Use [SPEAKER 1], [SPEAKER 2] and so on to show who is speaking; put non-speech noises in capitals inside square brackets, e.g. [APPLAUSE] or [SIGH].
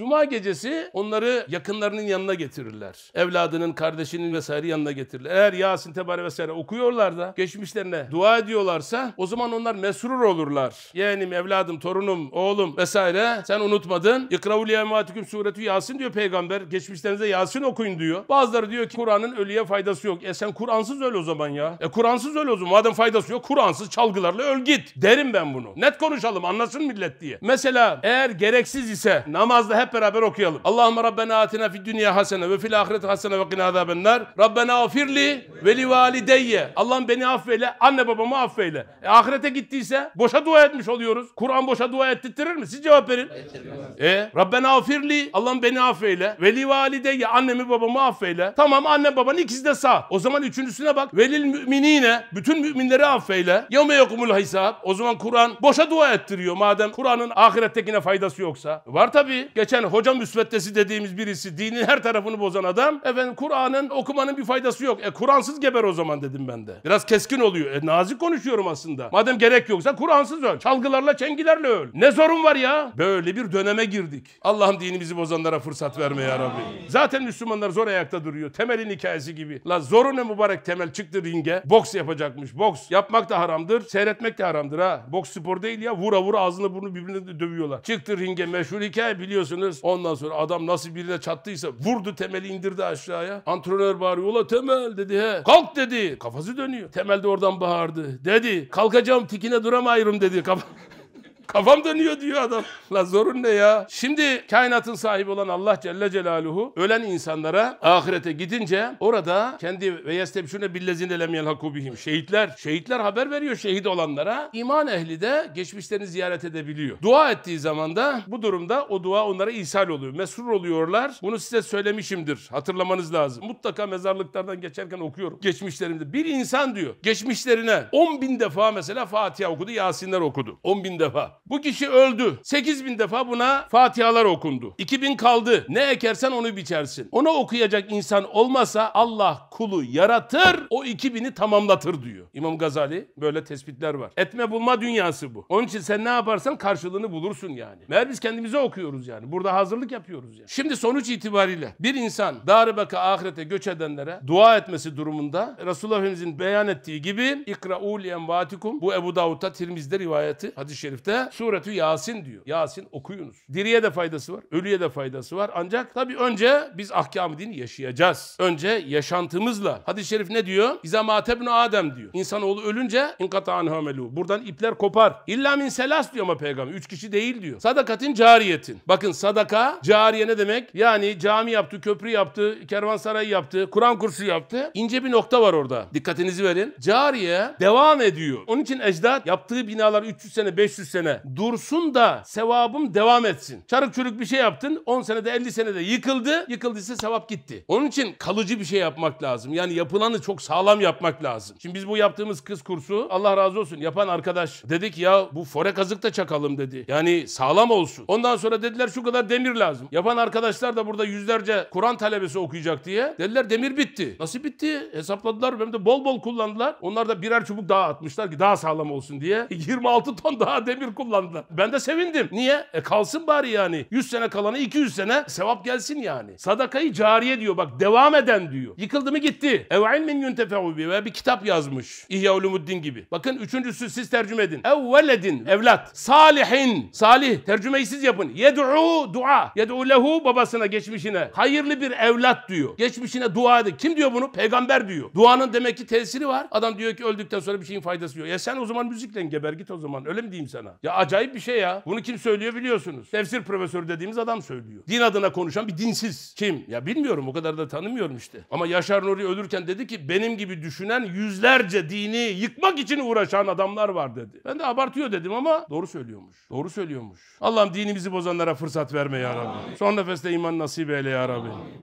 [SPEAKER 1] Cuma gecesi onları yakınlarının yanına getirirler. Evladının, kardeşinin vesaire yanına getirirler. Eğer Yasin Tebari vesaire okuyorlar da geçmişlerine dua ediyorlarsa o zaman onlar mesrur olurlar. Yeğenim, evladım, torunum, oğlum vesaire sen unutmadın. İkravul yevmatiküm suretü Yasin diyor peygamber. Geçmişlerinize Yasin okuyun diyor. Bazıları diyor ki Kur'an'ın ölüye faydası yok. E sen Kur'ansız öl o zaman ya. E Kur'ansız öl o zaman. Madem faydası yok Kur'ansız çalgılarla öl git. Derim ben bunu. Net konuşalım anlasın millet diye. Mesela eğer gereksiz ise namazda hep hep beraber okuyalım. Allahümme Rabbena atina fi dünya hasene ve fil ahireti hasene ve kina azabennar. Rabbena afirli ve li valideyye. Allah'ım beni affeyle, anne babamı affeyle. E, ahirete gittiyse boşa dua etmiş oluyoruz. Kur'an boşa dua ettirir mi? Siz cevap verin. E, Rabbena afirli. Allah'ım beni affeyle. Ve li valideyye. Annemi babamı affeyle. Tamam anne baban ikisi de sağ. O zaman üçüncüsüne bak. Velil müminine. Bütün müminleri affeyle. Yevme yokumul hisab. O zaman Kur'an boşa dua ettiriyor. Madem Kur'an'ın ahirettekine faydası yoksa. E, var tabii. geçer. Yani hoca müsveddesi dediğimiz birisi dinin her tarafını bozan adam efendim Kur'an'ın okumanın bir faydası yok. E Kur'ansız geber o zaman dedim ben de. Biraz keskin oluyor. E nazik konuşuyorum aslında. Madem gerek yoksa Kur'ansız öl. Çalgılarla çengilerle öl. Ne sorun var ya? Böyle bir döneme girdik. Allah'ım dinimizi bozanlara fırsat verme ya Rabbi. Zaten Müslümanlar zor ayakta duruyor. Temel'in hikayesi gibi. La zoru ne mübarek Temel çıktı ringe. Boks yapacakmış. Boks yapmak da haramdır. Seyretmek de haramdır ha. Boks spor değil ya. Vura vura ağzını burnunu birbirine dövüyorlar. Çıktı ringe meşhur hikaye biliyorsun aldınız. Ondan sonra adam nasıl birine çattıysa vurdu temeli indirdi aşağıya. Antrenör bağırıyor. Ula temel dedi he. Kalk dedi. Kafası dönüyor. Temel de oradan bağırdı. Dedi kalkacağım tikine duramayırım dedi. Kafa... [LAUGHS] Kafam dönüyor diyor adam. La zorun ne ya? Şimdi kainatın sahibi olan Allah Celle Celaluhu ölen insanlara ahirete gidince orada kendi ve yestebşune billezine lem yelhaku Şehitler, şehitler haber veriyor şehit olanlara. İman ehli de geçmişlerini ziyaret edebiliyor. Dua ettiği zaman da bu durumda o dua onlara ishal oluyor. Mesrur oluyorlar. Bunu size söylemişimdir. Hatırlamanız lazım. Mutlaka mezarlıklardan geçerken okuyorum. Geçmişlerimde. Bir insan diyor geçmişlerine 10 bin defa mesela Fatiha okudu, Yasinler okudu. 10 bin defa. Bu kişi öldü. 8 bin defa buna fatihalar okundu. 2 bin kaldı. Ne ekersen onu biçersin. Onu okuyacak insan olmasa Allah kulu yaratır, o 2 bini tamamlatır diyor. İmam Gazali böyle tespitler var. Etme bulma dünyası bu. Onun için sen ne yaparsan karşılığını bulursun yani. Meğer biz kendimize okuyoruz yani. Burada hazırlık yapıyoruz yani. Şimdi sonuç itibariyle bir insan darbeka ahirete göç edenlere dua etmesi durumunda Resulullah Efendimizin beyan ettiği gibi ikraul envatikum bu Ebu Davud'da Tirmiz'de rivayeti hadis-i şerifte da suretü Yasin diyor. Yasin okuyunuz. Diriye de faydası var, ölüye de faydası var. Ancak tabii önce biz ahkam Din yaşayacağız. Önce yaşantımızla. Hadis-i şerif ne diyor? İza matebnu Adem diyor. İnsanoğlu ölünce inkata anhamelu. Buradan ipler kopar. İlla min selas diyor ama peygamber. Üç kişi değil diyor. Sadakatin cariyetin. Bakın sadaka cariye ne demek? Yani cami yaptı, köprü yaptı, kervansaray yaptı, Kur'an kursu yaptı. İnce bir nokta var orada. Dikkatinizi verin. Cariye devam ediyor. Onun için ecdat yaptığı binalar 300 sene, 500 sene sene dursun da sevabım devam etsin. Çarık çürük bir şey yaptın 10 senede 50 senede yıkıldı. Yıkıldıysa sevap gitti. Onun için kalıcı bir şey yapmak lazım. Yani yapılanı çok sağlam yapmak lazım. Şimdi biz bu yaptığımız kız kursu Allah razı olsun yapan arkadaş dedi ki ya bu fore kazık da çakalım dedi. Yani sağlam olsun. Ondan sonra dediler şu kadar demir lazım. Yapan arkadaşlar da burada yüzlerce Kur'an talebesi okuyacak diye. Dediler demir bitti. Nasıl bitti? Hesapladılar. Hem de bol bol kullandılar. Onlar da birer çubuk daha atmışlar ki daha sağlam olsun diye. 26 [LAUGHS] ton daha demir kullandılar. Ben de sevindim. Niye? E kalsın bari yani. 100 sene kalanı 200 sene sevap gelsin yani. Sadakayı cariye diyor bak devam eden diyor. Yıkıldı mı gitti. Ev ilmin yuntefe'u bi ve bir kitap yazmış. İhya Ulumuddin gibi. Bakın üçüncüsü siz tercüme edin. Evveledin evlat. Salihin. Salih. Tercümeyi siz yapın. Yed'u dua. Yed'u lehu babasına geçmişine. Hayırlı bir evlat diyor. Geçmişine dua edin. Kim diyor bunu? Peygamber diyor. Duanın demek ki tesiri var. Adam diyor ki öldükten sonra bir şeyin faydası yok. Ya sen o zaman müzikle geber git o zaman. Öyle mi diyeyim sana? Ya ya acayip bir şey ya. Bunu kim söylüyor biliyorsunuz. Tefsir profesörü dediğimiz adam söylüyor. Din adına konuşan bir dinsiz. Kim? Ya bilmiyorum o kadar da tanımıyorum işte. Ama Yaşar Nuri ölürken dedi ki benim gibi düşünen yüzlerce dini yıkmak için uğraşan adamlar var dedi. Ben de abartıyor dedim ama doğru söylüyormuş. Doğru söylüyormuş. Allah'ım dinimizi bozanlara fırsat verme ya Rabbi. Son nefeste iman nasip eyle ya Rabbi.